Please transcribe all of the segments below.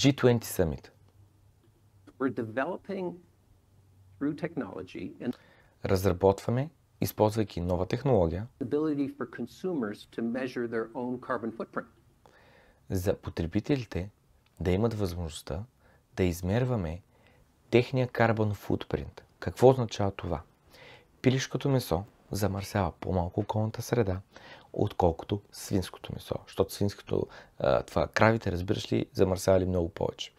G20 Summit. Разработваме, използвайки нова технология, за потребителите да имат възможността да измерваме техния карбон футпринт. Какво означава това? Пилишкото месо замърсява по-малко околната среда, отколкото свинското месо. Защото свинското, а, това, кравите, разбираш ли, замърсявали много повече.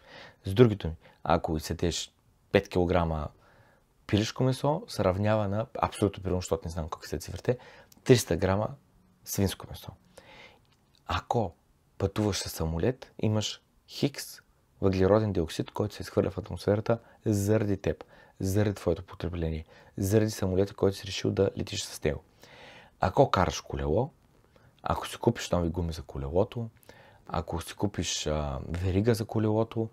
С другито ми, ако изсетеш 5 кг пилешко месо, се равнява на, абсолютно примерно, защото не знам как са цифрите, 300 грама свинско месо. Ако пътуваш с самолет, имаш хикс въглероден диоксид, който се изхвърля в атмосферата заради теб, заради твоето потребление, заради самолета, който си решил да летиш с него. Ако караш колело, ако си купиш нови гуми за колелото, ако си купиш а, верига за колелото,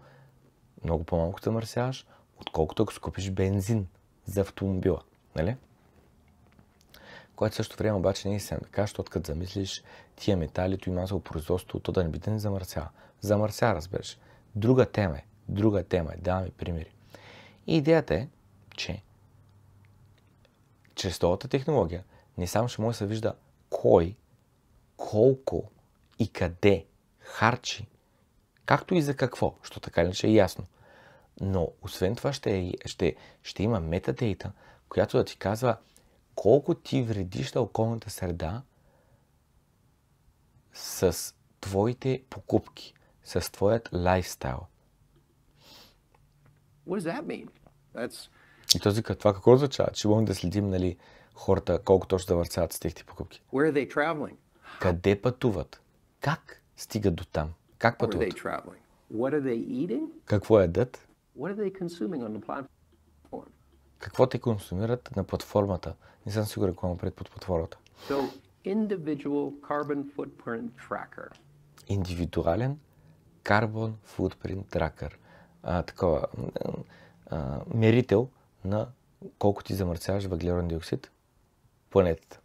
много по-малко замърсяваш, отколкото ако си купиш бензин за автомобила. Нали? Което също време обаче не е съвсем така, защото като замислиш тия метали, и масово производство, то да не би да не замърсява. Замърсява, разбираш. Друга тема е. Друга тема е. Давам ви примери. И идеята е, че чрез новата технология не само ще може да се вижда кой колко и къде харчи, както и за какво, що така ли ще е ясно. Но освен това ще, ще, ще има метадейта, която да ти казва колко ти вредиш на околната среда с твоите покупки, с твоят лайфстайл. That и този това какво означава? Че можем да следим нали, хората колко точно да върцават с техните покупки. Where are they traveling? Къде пътуват? Как стигат до там? Как пътуват? Какво ядат? Какво те консумират на платформата? Не съм сигурен какво пред под платформата. Индивидуален Carbon Footprint Tracker. А, такова, а, мерител на колко ти замърсяваш въглероден диоксид планетата.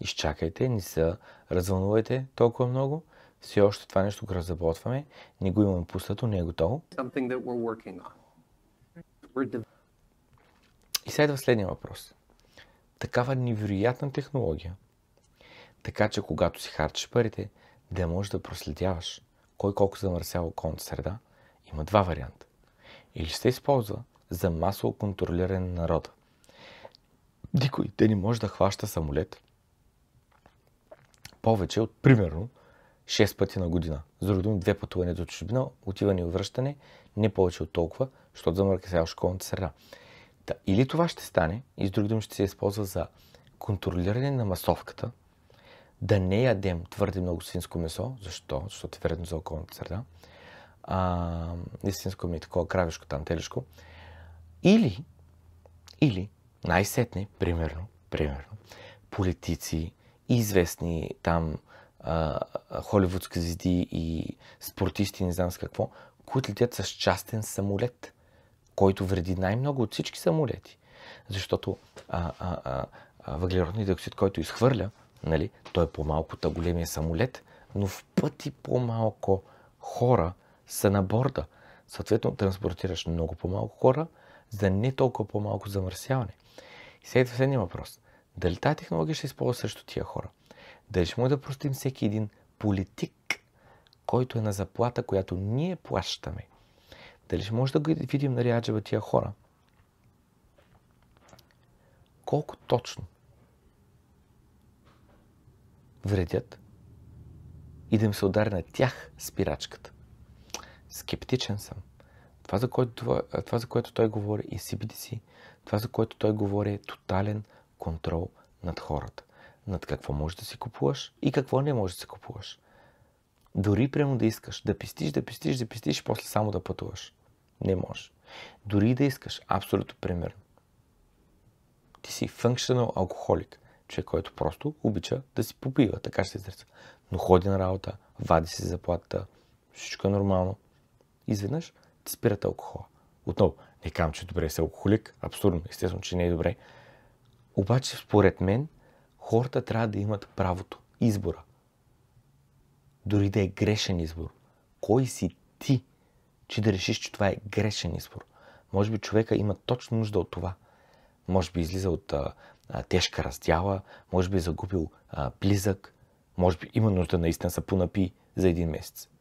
Изчакайте, не се развълнувайте толкова много. Все още това нещо го разработваме. Не го имаме пуснато, не е готово. И следва следния въпрос. Такава невероятна технология, така че когато си харчиш парите, да можеш да проследяваш кой колко замърсява околната среда, има два варианта. Или ще се използва за масово контролиране на народа. Никой. Те не може да хваща самолет повече от примерно 6 пъти на година. За други думи, две пътувания до чужбина, отиване и връщане, не повече от толкова, защото замъркасяваш школната среда. Да, или това ще стане, и с други думи ще се използва за контролиране на масовката, да не ядем твърде много свинско месо, защо? Защото е вредно за околната среда, а, истинско ми е такова кравешко, там телешко, или, или най-сетне, примерно, примерно, политици известни там а, холивудски звезди и спортисти, не знам с какво, които летят с частен самолет, който вреди най-много от всички самолети. Защото а, а, а, а въглеродният диоксид, който изхвърля, нали, той е по-малко та големия самолет, но в пъти по-малко хора са на борда. Съответно, транспортираш много по-малко хора, за не толкова по-малко замърсяване. И след това следния въпрос. Дали тази технология ще използва срещу тия хора? Дали ще му да простим всеки един политик, който е на заплата, която ние плащаме? Дали ще може да видим на Риаджева тия хора? Колко точно вредят и да им се удари на тях спирачката? Скептичен съм. Това за, което, това, това, за което той говори е CBDC, това, за което той говори е тотален контрол над хората. Над какво можеш да си купуваш и какво не можеш да си купуваш. Дори прямо да искаш да пистиш, да пистиш, да пистиш и после само да пътуваш. Не можеш. Дори да искаш, абсолютно примерно. Ти си functional алкохолик, човек, който просто обича да си попива, така ще се изреца. Но ходи на работа, вади си заплата, всичко е нормално. Изведнъж Спирате алкохола. Отново, не казвам, че е добре си алкохолик, абсурдно, естествено, че не е добре. Обаче, според мен, хората трябва да имат правото, избора. Дори да е грешен избор. Кой си ти, че да решиш, че това е грешен избор? Може би човека има точно нужда от това. Може би е излиза от а, а, тежка раздяла, може би е загубил а, близък, може би има нужда наистина са понапи за един месец.